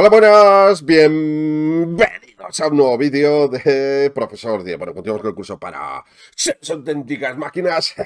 Hola, buenas, bienvenidos a un nuevo vídeo de Profesor Díaz. Bueno, continuamos con el curso para seis auténticas máquinas.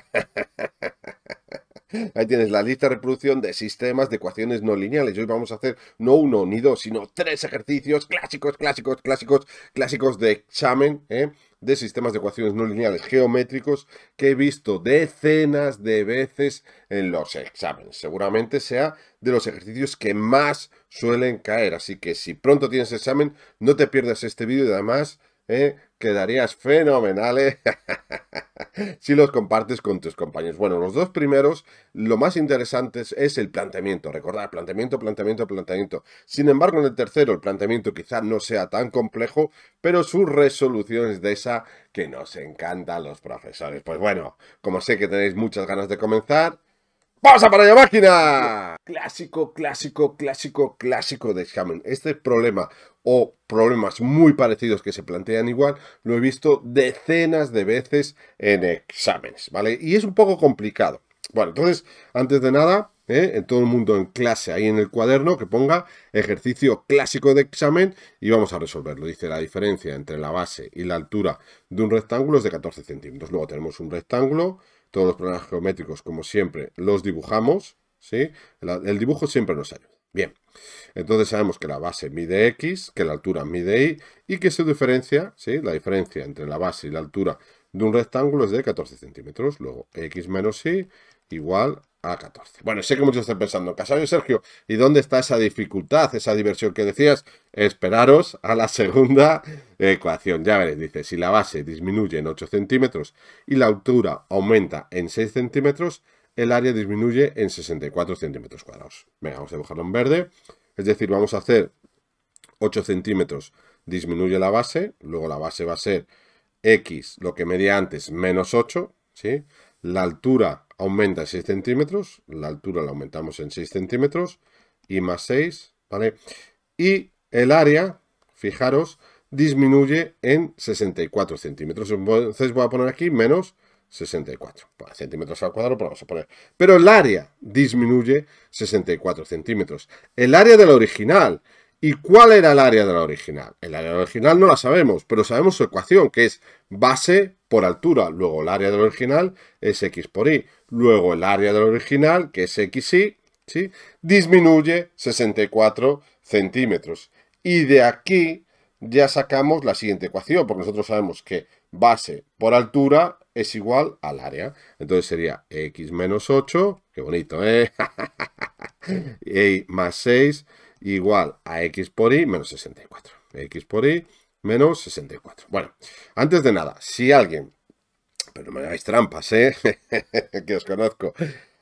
Ahí tienes la lista de reproducción de sistemas de ecuaciones no lineales. Hoy vamos a hacer no uno ni dos, sino tres ejercicios clásicos, clásicos, clásicos, clásicos de examen, ¿eh? de sistemas de ecuaciones no lineales geométricos que he visto decenas de veces en los exámenes. Seguramente sea de los ejercicios que más suelen caer. Así que si pronto tienes examen, no te pierdas este vídeo y además... Eh, quedarías fenomenales ¿eh? si los compartes con tus compañeros. Bueno, los dos primeros, lo más interesante es el planteamiento. Recordad, planteamiento, planteamiento, planteamiento. Sin embargo, en el tercero, el planteamiento quizá no sea tan complejo, pero su resolución es de esa que nos encanta a los profesores. Pues bueno, como sé que tenéis muchas ganas de comenzar, ¡Vamos a para la máquina! Clásico, clásico, clásico, clásico de examen. Este problema o problemas muy parecidos que se plantean igual, lo he visto decenas de veces en exámenes, ¿vale? Y es un poco complicado. Bueno, entonces, antes de nada, ¿eh? en todo el mundo en clase, ahí en el cuaderno, que ponga ejercicio clásico de examen y vamos a resolverlo. Dice la diferencia entre la base y la altura de un rectángulo es de 14 centímetros. Luego tenemos un rectángulo, todos los problemas geométricos, como siempre, los dibujamos, ¿sí? el dibujo siempre nos ayuda. Bien, entonces sabemos que la base mide x, que la altura mide y y que su diferencia, ¿sí? la diferencia entre la base y la altura de un rectángulo es de 14 centímetros. Luego x menos y igual a 14. Bueno, sé que muchos están pensando, casario Sergio, ¿y dónde está esa dificultad, esa diversión que decías? Esperaros a la segunda ecuación. Ya veréis, dice, si la base disminuye en 8 centímetros y la altura aumenta en 6 centímetros, el área disminuye en 64 centímetros cuadrados. Venga, vamos a dibujarlo en verde. Es decir, vamos a hacer 8 centímetros, disminuye la base, luego la base va a ser x, lo que medía antes, menos 8, ¿sí? La altura aumenta en 6 centímetros, la altura la aumentamos en 6 centímetros, y más 6, ¿vale? Y el área, fijaros, disminuye en 64 centímetros. Entonces voy a poner aquí menos 64 centímetros al cuadrado, pero pues vamos a poner. Pero el área disminuye 64 centímetros. El área de la original. ¿Y cuál era el área de la original? El área de la original no la sabemos, pero sabemos su ecuación, que es base por altura. Luego el área de la original es x por y. Luego el área de la original, que es xy, ¿sí? disminuye 64 centímetros. Y de aquí ya sacamos la siguiente ecuación, porque nosotros sabemos que base por altura es igual al área. Entonces sería x menos 8, qué bonito, ¿eh? y más 6 igual a x por y menos 64. x por y menos 64. Bueno, antes de nada, si alguien, pero no me hagáis trampas, ¿eh? que os conozco,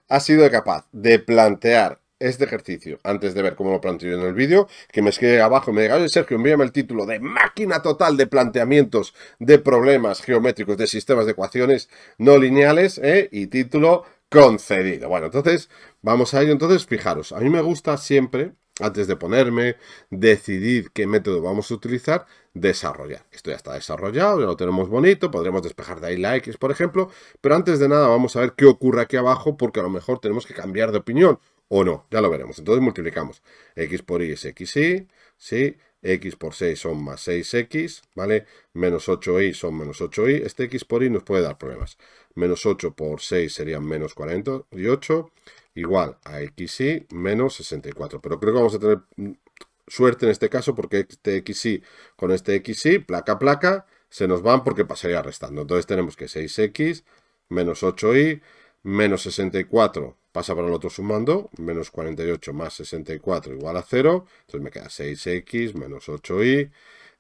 ha sido capaz de plantear este ejercicio, antes de ver cómo lo planteo en el vídeo, que me escribe abajo y me diga, oye Sergio, envíame el título de máquina total de planteamientos de problemas geométricos de sistemas de ecuaciones no lineales ¿eh? y título concedido. Bueno, entonces vamos a ello. Entonces, fijaros, a mí me gusta siempre, antes de ponerme, decidir qué método vamos a utilizar, desarrollar. Esto ya está desarrollado, ya lo tenemos bonito, podremos despejar de ahí likes, por ejemplo, pero antes de nada vamos a ver qué ocurre aquí abajo, porque a lo mejor tenemos que cambiar de opinión, o no, ya lo veremos. Entonces multiplicamos x por y es xy, ¿sí? x por 6 son más 6x, ¿vale? Menos 8y son menos 8y. Este x por y nos puede dar problemas. Menos 8 por 6 serían menos 48, igual a xy menos 64. Pero creo que vamos a tener suerte en este caso porque este xy con este xy, placa placa, se nos van porque pasaría restando. Entonces tenemos que 6x menos 8y menos 64 pasa para el otro sumando, menos 48 más 64 igual a 0, entonces me queda 6x menos 8y,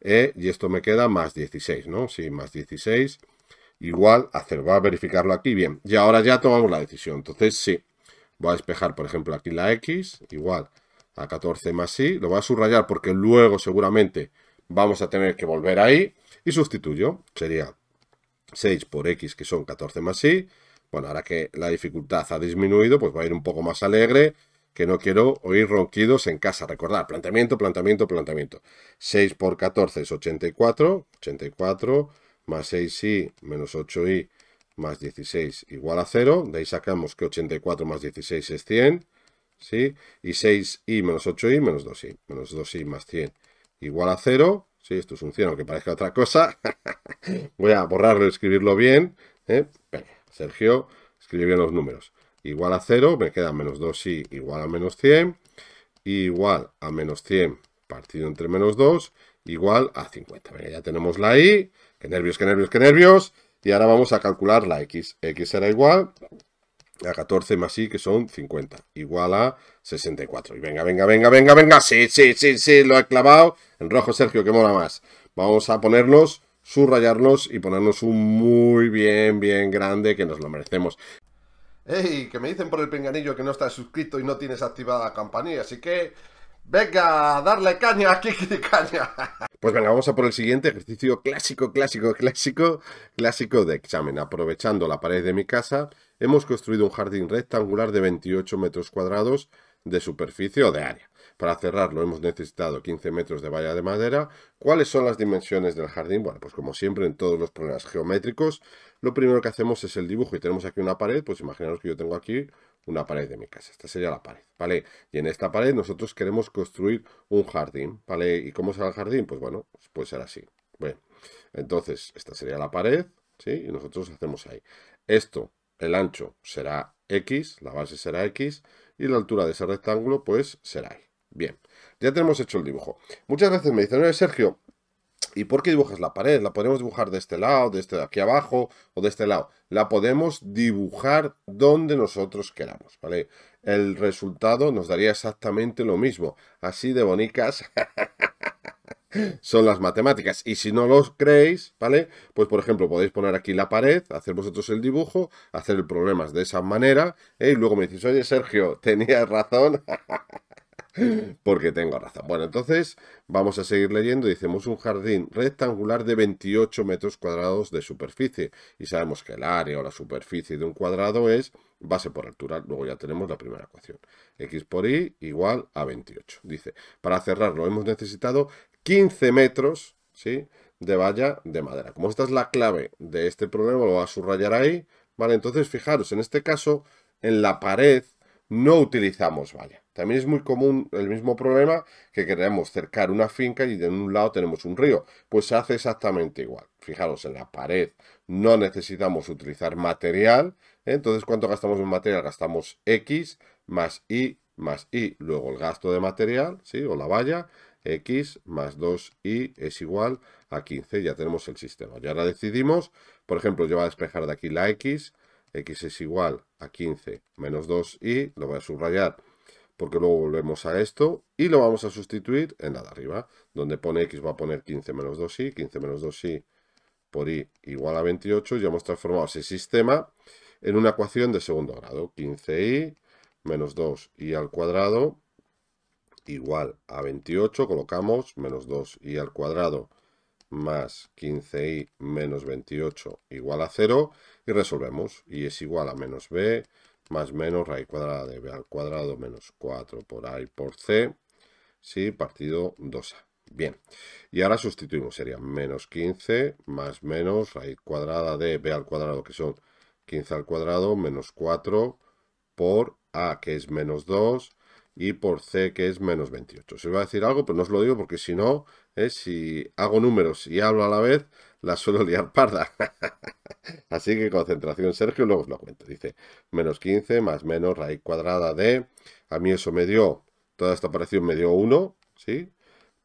eh, y esto me queda más 16, ¿no? Sí, más 16 igual a 0. Va a verificarlo aquí, bien. Y ahora ya tomamos la decisión. Entonces, sí, voy a despejar, por ejemplo, aquí la x igual a 14 más y, lo voy a subrayar porque luego seguramente vamos a tener que volver ahí, y sustituyo, sería 6 por x que son 14 más y, bueno, ahora que la dificultad ha disminuido, pues va a ir un poco más alegre, que no quiero oír ronquidos en casa. Recordad, planteamiento, planteamiento, planteamiento. 6 por 14 es 84, 84 más 6i menos 8i más 16 igual a 0. De ahí sacamos que 84 más 16 es 100, ¿sí? Y 6i menos 8i menos 2i, menos 2i más 100 igual a 0. Sí, esto es un 100, aunque parezca otra cosa. Voy a borrarlo y escribirlo bien. ¿eh? Sergio escribe bien los números. Igual a 0, me queda menos 2 y igual a menos 100. Igual a menos 100 partido entre menos 2, igual a 50. Venga, ya tenemos la i. Qué nervios, qué nervios, qué nervios. Y ahora vamos a calcular la x. x será igual a 14 más y, que son 50. Igual a 64. Y venga, venga, venga, venga, venga. Sí, sí, sí, sí, lo he clavado. En rojo, Sergio, que mola más. Vamos a ponernos subrayarnos y ponernos un muy bien, bien grande que nos lo merecemos. ¡Ey! Que me dicen por el pinganillo que no estás suscrito y no tienes activada la campanilla, así que... ¡Venga! A ¡Darle caña! aquí caña! Pues venga, vamos a por el siguiente ejercicio clásico, clásico, clásico, clásico de examen. Aprovechando la pared de mi casa, hemos construido un jardín rectangular de 28 metros cuadrados de superficie o de área. Para cerrarlo hemos necesitado 15 metros de valla de madera. ¿Cuáles son las dimensiones del jardín? Bueno, pues como siempre en todos los problemas geométricos, lo primero que hacemos es el dibujo y tenemos aquí una pared, pues imaginaros que yo tengo aquí una pared de mi casa. Esta sería la pared, ¿vale? Y en esta pared nosotros queremos construir un jardín, ¿vale? ¿Y cómo será el jardín? Pues bueno, puede ser así. Bueno, entonces esta sería la pared, ¿sí? Y nosotros hacemos ahí. Esto, el ancho será X, la base será X, y la altura de ese rectángulo pues será ahí. Bien, ya tenemos hecho el dibujo. Muchas veces me dicen, Sergio, ¿y por qué dibujas la pared? La podemos dibujar de este lado, de este de aquí abajo o de este lado. La podemos dibujar donde nosotros queramos, ¿vale? El resultado nos daría exactamente lo mismo. Así de bonicas. son las matemáticas. Y si no los creéis, ¿vale? Pues por ejemplo, podéis poner aquí la pared, hacer vosotros el dibujo, hacer el problema de esa manera, ¿eh? y luego me decís, oye Sergio, tenías razón. Porque tengo razón. Bueno, entonces vamos a seguir leyendo. Dicemos un jardín rectangular de 28 metros cuadrados de superficie. Y sabemos que el área o la superficie de un cuadrado es base por altura. Luego ya tenemos la primera ecuación. X por Y igual a 28. Dice, para cerrarlo hemos necesitado 15 metros ¿sí? de valla de madera. Como esta es la clave de este problema, lo voy a subrayar ahí. ¿vale? Entonces, fijaros, en este caso, en la pared no utilizamos valla. También es muy común el mismo problema que queremos cercar una finca y de un lado tenemos un río. Pues se hace exactamente igual. Fijaros, en la pared no necesitamos utilizar material. ¿eh? Entonces, ¿cuánto gastamos en material? Gastamos X más Y más Y. Luego el gasto de material, ¿sí? O la valla x más 2y es igual a 15. Ya tenemos el sistema. Ya ahora decidimos, por ejemplo, yo voy a despejar de aquí la x. x es igual a 15 menos 2y. Lo voy a subrayar porque luego volvemos a esto y lo vamos a sustituir en la de arriba. Donde pone x va a poner 15 menos 2y. 15 menos 2y por y igual a 28. Ya hemos transformado ese sistema en una ecuación de segundo grado. 15 y menos 2 y al cuadrado igual a 28, colocamos menos 2y al cuadrado más 15i menos 28 igual a 0 y resolvemos. y es igual a menos b más menos raíz cuadrada de b al cuadrado menos 4 por a y por c, sí, partido 2a. Bien, y ahora sustituimos, sería menos 15 más menos raíz cuadrada de b al cuadrado, que son 15 al cuadrado, menos 4 por a, que es menos 2, y por c que es menos 28. Se va a decir algo, pero pues no os lo digo porque si no, eh, si hago números y hablo a la vez, la suelo liar parda. Así que concentración, Sergio, luego os lo cuento. Dice, menos 15 más menos raíz cuadrada de... A mí eso me dio, toda esta aparición me dio 1, ¿sí?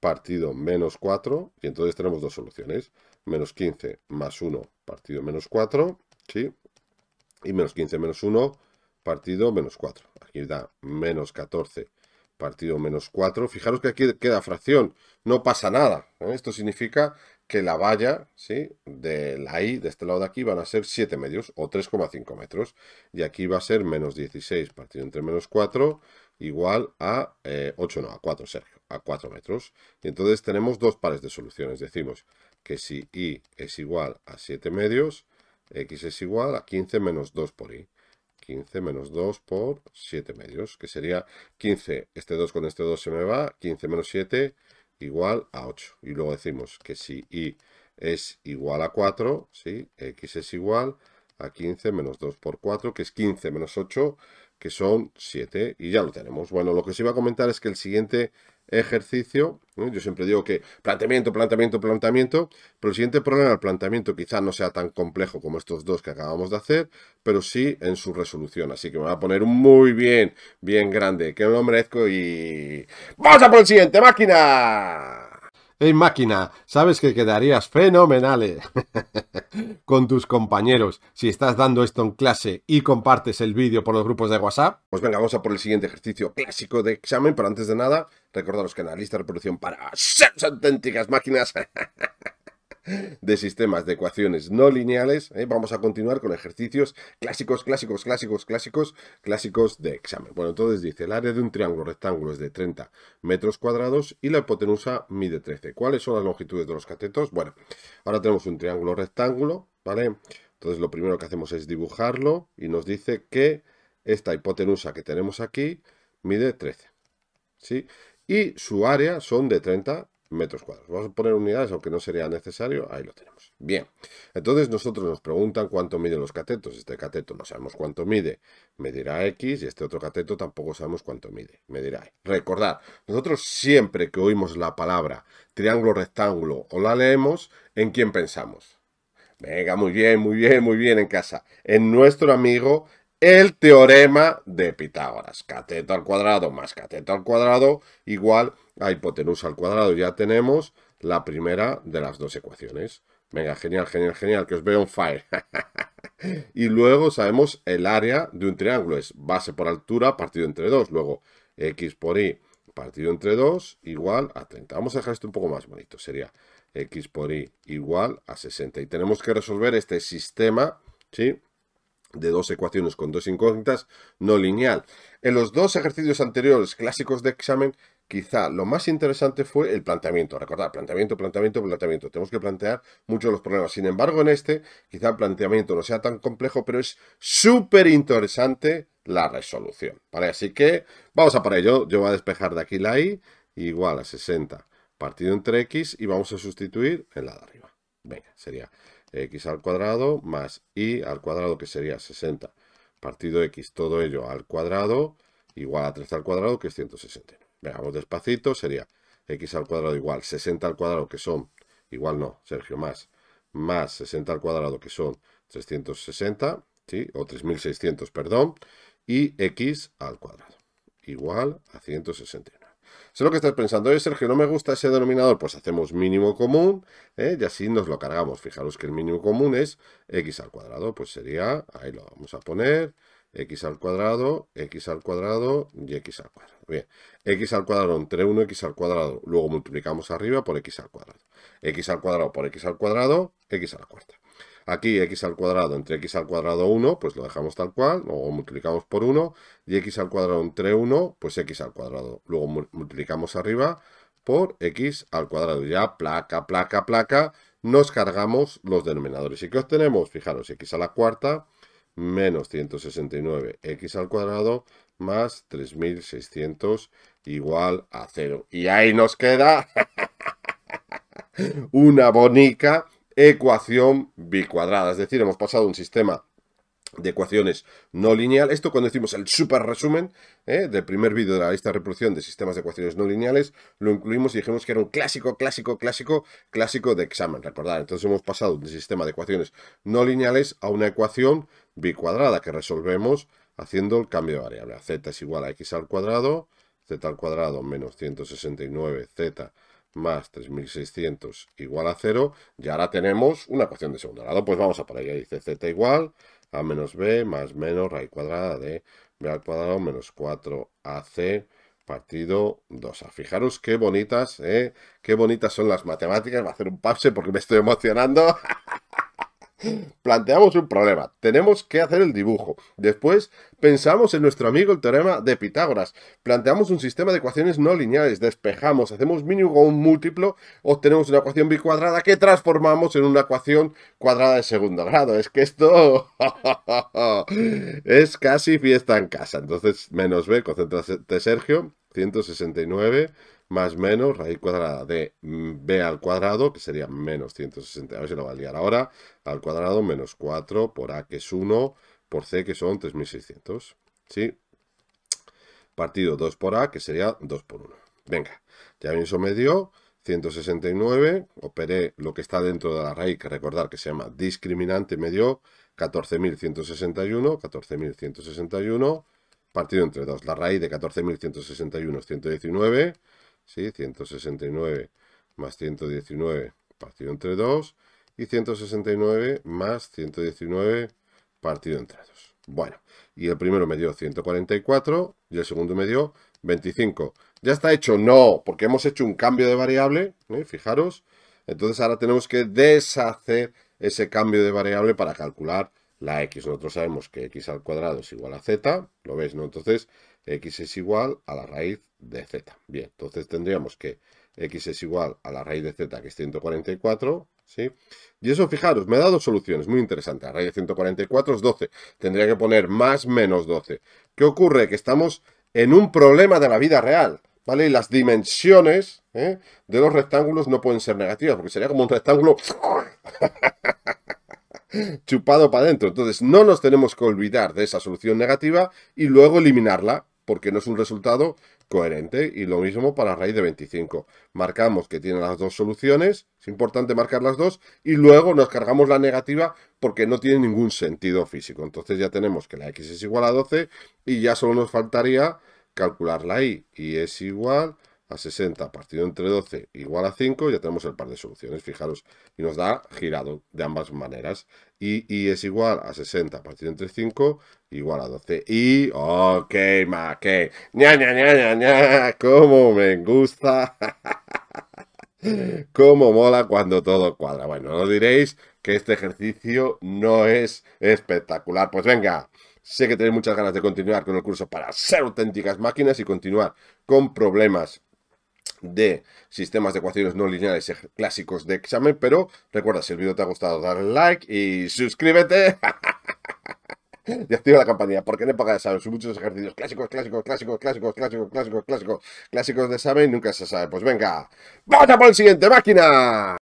Partido menos 4, y entonces tenemos dos soluciones. Menos 15 más 1 partido menos 4, ¿sí? Y menos 15 menos 1 partido menos 4. Aquí da menos 14, partido menos 4. Fijaros que aquí queda fracción, no pasa nada. ¿eh? Esto significa que la valla ¿sí? de la I, de este lado de aquí, van a ser 7 medios o 3,5 metros. Y aquí va a ser menos 16, partido entre menos 4, igual a 8, eh, no, a 4, Sergio, a 4 metros. Y entonces tenemos dos pares de soluciones. Decimos que si I es igual a 7 medios, X es igual a 15 menos 2 por I. 15 menos 2 por 7 medios, que sería 15. Este 2 con este 2 se me va, 15 menos 7 igual a 8. Y luego decimos que si y es igual a 4, ¿sí? x es igual a 15 menos 2 por 4, que es 15 menos 8, que son 7 y ya lo tenemos. Bueno, lo que os iba a comentar es que el siguiente ejercicio, ¿eh? yo siempre digo que planteamiento, planteamiento, planteamiento, pero el siguiente problema del planteamiento quizás no sea tan complejo como estos dos que acabamos de hacer, pero sí en su resolución, así que me va a poner muy bien, bien grande, que no lo merezco y... ¡Vamos a por el siguiente, máquina! ¡Ey, máquina! Sabes que quedarías fenomenal. Eh? con tus compañeros. Si estás dando esto en clase y compartes el vídeo por los grupos de WhatsApp. Pues venga, vamos a por el siguiente ejercicio clásico de examen, pero antes de nada, recordaros que en la lista de reproducción para auténticas máquinas. de sistemas de ecuaciones no lineales, ¿eh? vamos a continuar con ejercicios clásicos, clásicos, clásicos, clásicos, clásicos de examen. Bueno, entonces dice, el área de un triángulo rectángulo es de 30 metros cuadrados y la hipotenusa mide 13. ¿Cuáles son las longitudes de los catetos? Bueno, ahora tenemos un triángulo rectángulo, ¿vale? Entonces lo primero que hacemos es dibujarlo y nos dice que esta hipotenusa que tenemos aquí mide 13, ¿sí? Y su área son de 30 metros cuadrados. Vamos a poner unidades, aunque no sería necesario, ahí lo tenemos. Bien, entonces nosotros nos preguntan cuánto miden los catetos. Este cateto no sabemos cuánto mide, medirá X, y este otro cateto tampoco sabemos cuánto mide, medirá Y. Recordad, nosotros siempre que oímos la palabra triángulo rectángulo o la leemos, ¿en quién pensamos? Venga, muy bien, muy bien, muy bien en casa. En nuestro amigo, el teorema de Pitágoras. Cateto al cuadrado más cateto al cuadrado igual a hipotenusa al cuadrado. Ya tenemos la primera de las dos ecuaciones. Venga, genial, genial, genial, que os veo un fire. y luego sabemos el área de un triángulo. Es base por altura partido entre 2. Luego, x por y partido entre 2 igual a 30. Vamos a dejar esto un poco más bonito. Sería x por y igual a 60. Y tenemos que resolver este sistema, ¿sí? de dos ecuaciones con dos incógnitas no lineal. En los dos ejercicios anteriores clásicos de examen, quizá lo más interesante fue el planteamiento. Recordad, planteamiento, planteamiento, planteamiento. Tenemos que plantear muchos de los problemas. Sin embargo, en este, quizá el planteamiento no sea tan complejo, pero es súper interesante la resolución. ¿Vale? Así que vamos a por ello. Yo voy a despejar de aquí la i igual a 60 partido entre x y vamos a sustituir en la de arriba. Venga, sería x al cuadrado más y al cuadrado, que sería 60 partido x, todo ello al cuadrado, igual a 3 al cuadrado, que es 169. Veamos despacito, sería x al cuadrado igual 60 al cuadrado, que son, igual no, Sergio, más, más 60 al cuadrado, que son 360, ¿sí? o 3600, perdón, y x al cuadrado, igual a 161. Sé lo que estás pensando, el que no me gusta ese denominador, pues hacemos mínimo común ¿eh? y así nos lo cargamos. Fijaros que el mínimo común es x al cuadrado, pues sería, ahí lo vamos a poner, x al cuadrado, x al cuadrado y x al cuadrado. Bien, x al cuadrado entre 1, x al cuadrado, luego multiplicamos arriba por x al cuadrado. x al cuadrado por x al cuadrado, x a la cuarta. Aquí x al cuadrado entre x al cuadrado 1, pues lo dejamos tal cual, luego multiplicamos por 1, y x al cuadrado entre 1, pues x al cuadrado. Luego multiplicamos arriba por x al cuadrado. Ya placa, placa, placa, nos cargamos los denominadores. ¿Y qué obtenemos? Fijaros, x a la cuarta menos 169x al cuadrado más 3600 igual a 0. Y ahí nos queda una bonica ecuación bicuadrada. Es decir, hemos pasado un sistema de ecuaciones no lineal. Esto cuando hicimos el super resumen ¿eh? del primer vídeo de la lista de reproducción de sistemas de ecuaciones no lineales, lo incluimos y dijimos que era un clásico, clásico, clásico, clásico de examen. Recordad, entonces hemos pasado de sistema de ecuaciones no lineales a una ecuación bicuadrada que resolvemos haciendo el cambio de variable. z es igual a x al cuadrado, z al cuadrado menos 169z más 3600 igual a 0, y ahora tenemos una ecuación de segundo grado. Pues vamos a por Ahí Dice z igual a menos b más menos raíz cuadrada de b al cuadrado menos 4ac partido 2a. Fijaros qué bonitas, ¿eh? Qué bonitas son las matemáticas. Va a hacer un pause porque me estoy emocionando. planteamos un problema, tenemos que hacer el dibujo. Después pensamos en nuestro amigo el teorema de Pitágoras, planteamos un sistema de ecuaciones no lineales, despejamos, hacemos mínimo o un múltiplo, obtenemos una ecuación bicuadrada que transformamos en una ecuación cuadrada de segundo grado. Es que esto es casi fiesta en casa. Entonces, menos B, de Sergio, 169 más menos raíz cuadrada de mm, b al cuadrado, que sería menos 160, a ver si lo va a liar ahora, al cuadrado menos 4 por a, que es 1, por c, que son 3600, ¿sí? Partido 2 por a, que sería 2 por 1. Venga, ya eso me medio 169, operé lo que está dentro de la raíz, que recordar que se llama discriminante, me dio 14.161, 14.161, partido entre 2, la raíz de 14.161 es 119, ¿sí? 169 más 119 partido entre 2 y 169 más 119 partido entre 2. Bueno, y el primero me dio 144 y el segundo me dio 25. ¿Ya está hecho? No, porque hemos hecho un cambio de variable, ¿eh? fijaros. Entonces ahora tenemos que deshacer ese cambio de variable para calcular la x nosotros sabemos que x al cuadrado es igual a z, ¿lo veis? ¿No? Entonces, x es igual a la raíz de z. Bien, entonces tendríamos que x es igual a la raíz de z, que es 144, ¿sí? Y eso, fijaros, me ha dado soluciones, muy interesantes. La raíz de 144 es 12. Tendría que poner más menos 12. ¿Qué ocurre? Que estamos en un problema de la vida real, ¿vale? Y las dimensiones ¿eh? de los rectángulos no pueden ser negativas, porque sería como un rectángulo... ¡ah! chupado para adentro. Entonces, no nos tenemos que olvidar de esa solución negativa y luego eliminarla, porque no es un resultado coherente. Y lo mismo para raíz de 25. Marcamos que tiene las dos soluciones, es importante marcar las dos, y luego nos cargamos la negativa porque no tiene ningún sentido físico. Entonces ya tenemos que la x es igual a 12 y ya solo nos faltaría calcular la y, y es igual a 60 partido entre 12 igual a 5, ya tenemos el par de soluciones, fijaros, y nos da girado de ambas maneras. Y, es igual a 60 partido entre 5 igual a 12. Y, ok, ma, que, ña, ña, ña, ña, cómo me gusta. cómo mola cuando todo cuadra. Bueno, no diréis que este ejercicio no es espectacular. Pues venga. Sé que tenéis muchas ganas de continuar con el curso para ser auténticas máquinas y continuar con problemas de sistemas de ecuaciones no lineales clásicos de examen, pero recuerda, si el vídeo te ha gustado, dale like y suscríbete. y activa la campanilla, porque no de examen. Son muchos ejercicios clásicos, clásicos, clásicos, clásicos, clásicos, clásicos, clásicos, clásicos de examen, nunca se sabe. Pues venga, vamos a por el siguiente, máquina.